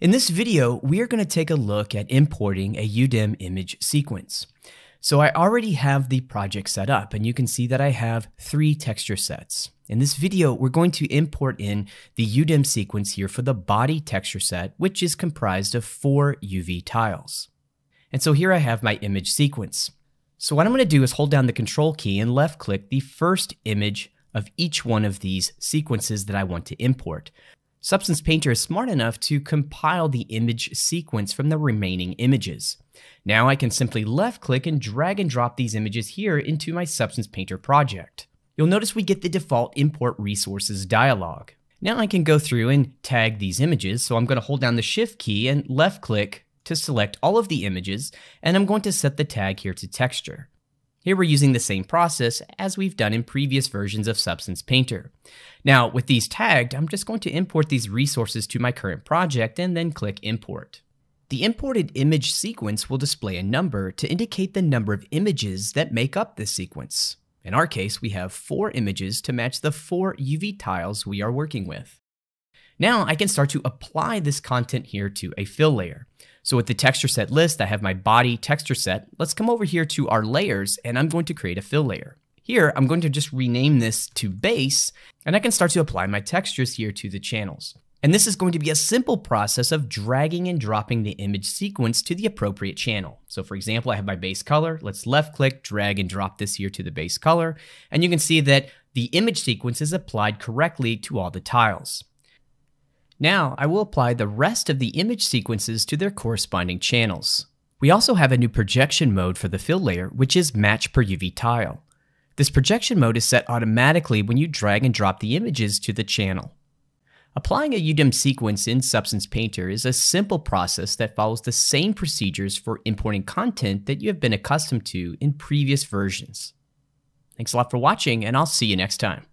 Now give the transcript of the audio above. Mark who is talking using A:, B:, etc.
A: In this video, we are going to take a look at importing a UDIM image sequence. So I already have the project set up, and you can see that I have three texture sets. In this video, we're going to import in the UDIM sequence here for the body texture set, which is comprised of four UV tiles. And so here I have my image sequence. So what I'm going to do is hold down the control key and left click the first image of each one of these sequences that I want to import. Substance Painter is smart enough to compile the image sequence from the remaining images. Now I can simply left click and drag and drop these images here into my Substance Painter project. You'll notice we get the default import resources dialog. Now I can go through and tag these images, so I'm going to hold down the shift key and left click to select all of the images, and I'm going to set the tag here to texture. Here we're using the same process as we've done in previous versions of Substance Painter. Now with these tagged, I'm just going to import these resources to my current project and then click import. The imported image sequence will display a number to indicate the number of images that make up this sequence. In our case, we have four images to match the four UV tiles we are working with. Now I can start to apply this content here to a fill layer. So with the texture set list, I have my body texture set. Let's come over here to our layers and I'm going to create a fill layer. Here, I'm going to just rename this to base and I can start to apply my textures here to the channels. And this is going to be a simple process of dragging and dropping the image sequence to the appropriate channel. So for example, I have my base color. Let's left click, drag and drop this here to the base color. And you can see that the image sequence is applied correctly to all the tiles. Now I will apply the rest of the image sequences to their corresponding channels. We also have a new projection mode for the fill layer, which is match per UV tile. This projection mode is set automatically when you drag and drop the images to the channel. Applying a UDIM sequence in Substance Painter is a simple process that follows the same procedures for importing content that you have been accustomed to in previous versions. Thanks a lot for watching, and I'll see you next time.